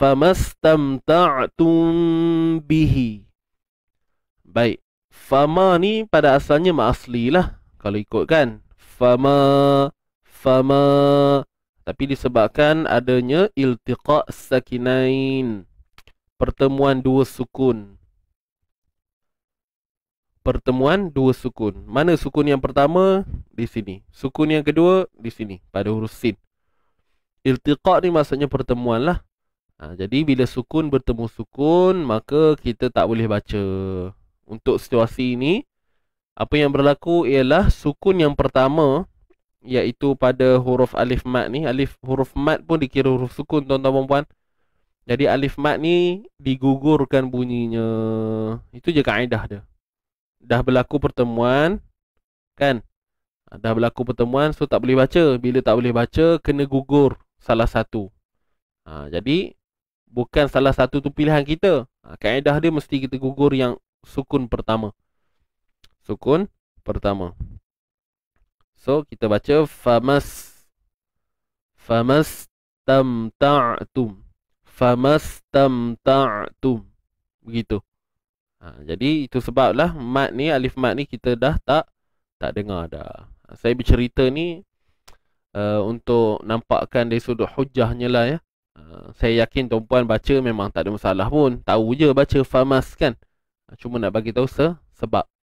famastamta'tum bihi. Baik. Fama ni pada asalnya ma'asli lah. Kalau ikut kan. Fama. Fama. Tapi disebabkan adanya iltiqa' sakinain. Pertemuan dua sukun. Pertemuan dua sukun. Mana sukun yang pertama? Di sini. Sukun yang kedua? Di sini. Pada huruf sin. Iltiqa' ni maksudnya pertemuan lah. Ha, jadi bila sukun bertemu sukun maka kita tak boleh baca. Untuk situasi ini apa yang berlaku ialah sukun yang pertama iaitu pada huruf alif mat ni alif huruf mat pun dikira huruf sukun tuan-tuan dan puan. Jadi alif mat ni digugurkan bunyinya. Itu je kaedah dia. Dah berlaku pertemuan kan? Ha, dah berlaku pertemuan so tak boleh baca. Bila tak boleh baca kena gugur salah satu. Ha, jadi bukan salah satu tu pilihan kita. Ha, kaedah dia mesti kita gugur yang sukun pertama. Sukun pertama. So kita baca famas famas tamta'tum. Famas tamta'tum. Begitu. Ha, jadi itu sebablah mat ni alif mat ni kita dah tak tak dengar dah. Ha, saya bercerita ni uh, untuk nampakkan dari sudut hujahnya lah ya. Ah, saya yakin tuan-puan baca memang tak ada masalah pun. Tahu je baca famas kan. Ah, cuma nak bagi tahu se sebab.